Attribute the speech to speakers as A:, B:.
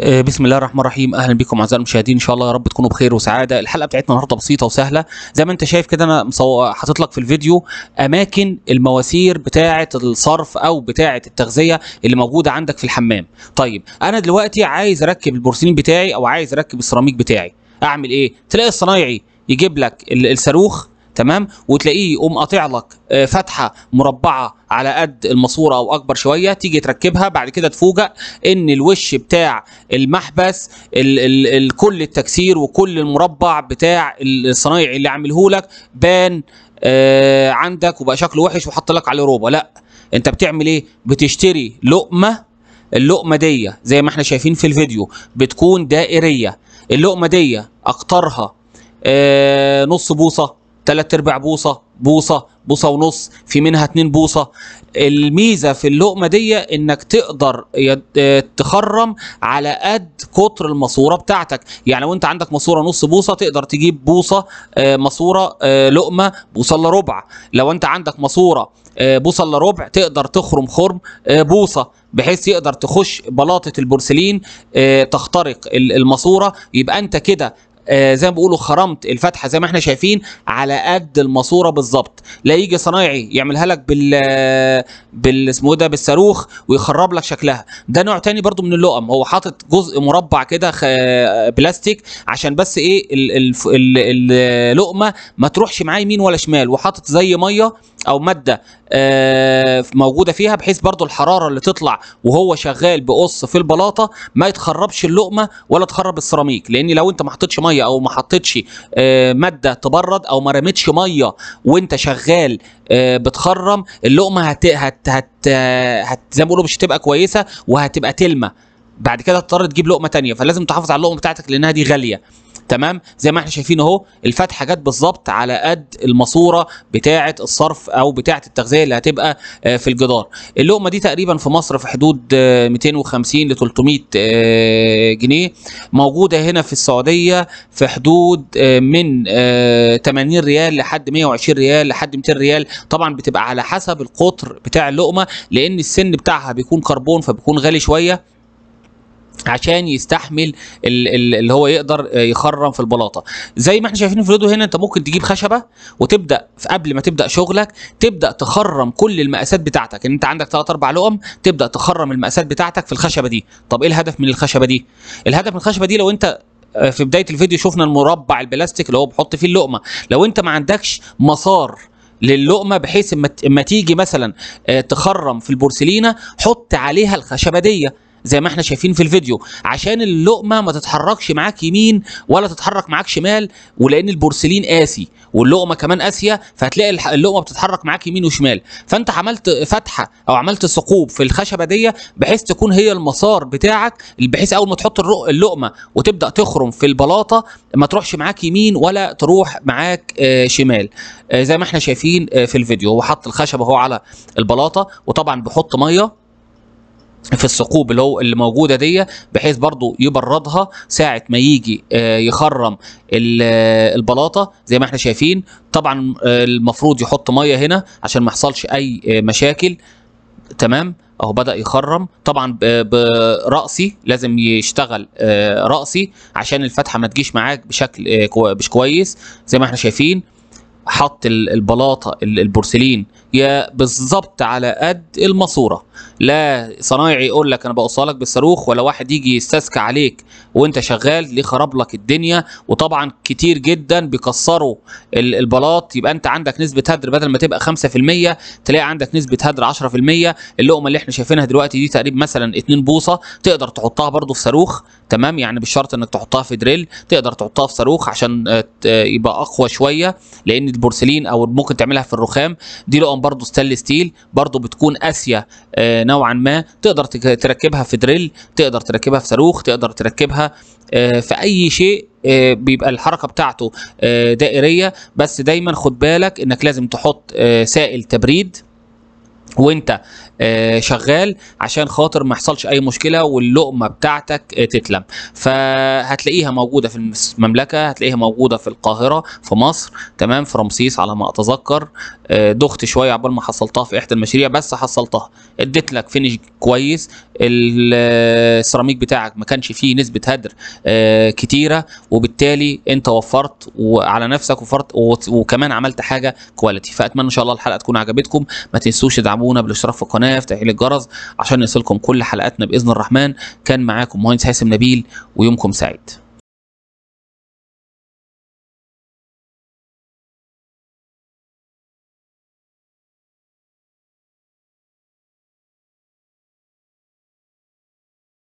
A: آه، بسم الله الرحمن الرحيم اهلا بكم اعزائي المشاهدين ان شاء الله يا رب تكونوا بخير وسعاده الحلقه بتاعتنا النهارده بسيطه وسهله زي ما انت شايف كده انا حاطط لك في الفيديو اماكن المواسير بتاعه الصرف او بتاعه التغذيه اللي موجوده عندك في الحمام طيب انا دلوقتي عايز اركب البورسلين بتاعي او عايز اركب السيراميك بتاعي اعمل ايه تلاقي الصنايعي يجيب لك الصاروخ تمام وتلاقيه يقوم قاطع لك آه، فتحه مربعه على قد الماسوره او اكبر شويه تيجي تركبها بعد كده تفوجئ ان الوش بتاع المحبس ال ال ال كل التكسير وكل المربع بتاع الصنايعي اللي عامله لك بان آه عندك وبقى شكله وحش وحط لك عليه روبه لا انت بتعمل ايه بتشتري لقمه اللقمه دي زي ما احنا شايفين في الفيديو بتكون دائريه اللقمه دي اقطرها آه نص بوصه ثلاث ارباع بوصه بوصه بوصه ونص في منها اتنين بوصه الميزه في اللقمه دي انك تقدر تخرم على قد قطر الماسوره بتاعتك يعني لو انت عندك ماسوره نص بوصه تقدر تجيب بوصه آه، ماسوره آه، لقمه بوصه الا ربع لو انت عندك ماسوره آه، بوصه الا ربع تقدر تخرم خرم بوصه بحيث يقدر تخش بلاطه البورسلين تخترق الماسوره يبقى انت كده آه، زي ما بيقولوا خرمت الفتحه زي ما احنا شايفين على قد الماسوره بالظبط لا يجي صنايعي يعملها لك بال بال اسمه ايه ده بالصاروخ ويخرب لك شكلها ده نوع تاني برضو من اللقم هو حاطط جزء مربع كده بلاستيك عشان بس ايه اللقمه ما تروحش معاه يمين ولا شمال وحاطط زي ميه او ماده آه، موجوده فيها بحيث برضو الحراره اللي تطلع وهو شغال بقص في البلاطه ما يتخربش اللقمه ولا تخرب السيراميك لان لو انت ما حطيتش ميه او ما حطيتش آه، ماده تبرد او ما رميتش ميه وانت شغال آه، بتخرم اللقمه هت هت هت, هت زي ما بيقولوا مش هتبقى كويسه وهتبقى تلمه بعد كده هتضطر تجيب لقمه تانية فلازم تحافظ على اللقمه بتاعتك لانها دي غاليه تمام زي ما احنا شايفين اهو الفتحه جت بالظبط على قد الماسوره بتاعه الصرف او بتاعه التغذيه اللي هتبقى آه، في الجدار اللقمه دي تقريبا في مصر في حدود 250 آه، ل 300 آه، جنيه موجوده هنا في السعوديه في حدود من 80 ريال لحد 120 ريال لحد 200 ريال طبعا بتبقى على حسب القطر بتاع اللقمه لان السن بتاعها بيكون كربون فبيكون غالي شويه عشان يستحمل اللي هو يقدر يخرم في البلاطه زي ما احنا شايفين في الفيديو هنا انت ممكن تجيب خشبه وتبدا في قبل ما تبدا شغلك تبدا تخرم كل المقاسات بتاعتك ان يعني انت عندك 3 4 لقم تبدا تخرم المقاسات بتاعتك في الخشبه دي طب ايه الهدف من الخشبه دي الهدف من الخشبه دي لو انت آه، في بدايه الفيديو شفنا المربع البلاستيك اللي هو بحط فيه اللقمه لو انت ما عندكش مسار للقمه بحيث اما تيجي مثلا آه، تخرم في البورسلينه حط عليها الخشبه دي زي ما احنا شايفين في الفيديو عشان اللقمه ما تتحركش معاك يمين ولا تتحرك معاك شمال ولان البورسلين قاسي واللقمه كمان قاسيه فهتلاقي اللقمه بتتحرك معاك يمين وشمال فانت عملت فتحه او عملت ثقوب في الخشبه دي بحيث تكون هي المسار بتاعك بحيث اول ما تحط اللقمه وتبدا تخرم في البلاطه ما تروحش معاك يمين ولا تروح معاك آه، شمال آه، زي ما احنا شايفين آه، في الفيديو هو حط الخشبه اهو على البلاطه وطبعا بيحط ميه في الثقوب اللي هو اللي موجوده دي بحيث برضو يبردها ساعه ما يجي آه، يخرم آه، البلاطه زي ما احنا شايفين طبعا آه، المفروض يحط ميه هنا عشان ما يحصلش اي مشاكل تمام اهو بدا يخرم طبعا براسي لازم يشتغل راسي عشان الفتحه ما تجيش معاك بشكل مش كويس زي ما احنا شايفين حط البلاطه البورسلين يا بالظبط على قد الماسوره لا صنايعي يقول لك انا بقصها لك بالصاروخ ولا واحد يجي يستسكى عليك وانت شغال ليه خرب لك الدنيا وطبعا كتير جدا بيكسروا البلاط يبقى انت عندك نسبه هدر بدل ما تبقى 5% تلاقي عندك نسبه هدر 10% اللقمه اللي احنا شايفينها دلوقتي دي تقريبا مثلا 2 بوصه تقدر تحطها برده في صاروخ تمام يعني مش شرط انك تحطها في دريل تقدر تحطها في صاروخ عشان آه، آه، يبقى اقوى شويه لان البورسلين او ممكن تعملها في الرخام دي لقم برضو ستانلس ستيل برضو بتكون اسيا آه، نوعا ما تقدر تركبها في دريل تقدر تركبها في صاروخ تقدر تركبها في اي شيء بيبقى الحركه بتاعته دائريه بس دايما خد بالك انك لازم تحط سائل تبريد وانت آه، شغال عشان خاطر ما يحصلش اي مشكله واللقمه بتاعتك آه، تتلم فهتلاقيها موجوده في المملكه هتلاقيها موجوده في القاهره في مصر تمام في رمسيس على ما اتذكر آه، دخت شويه عبال ما حصلتها في احدى المشاريع بس حصلتها اديت لك فينش كويس السيراميك بتاعك ما كانش فيه نسبه هدر كتيره وبالتالي انت وفرت على نفسك وفرت وكمان عملت حاجه كواليتي فاتمنى ان شاء الله الحلقه تكون عجبتكم ما تنسوش تدعموا ابونا بالاشتراك في القناه وتفعيل الجرس عشان يصلكم كل حلقاتنا باذن الرحمن كان معاكم مهندس هاسم نبيل ويومكم سعيد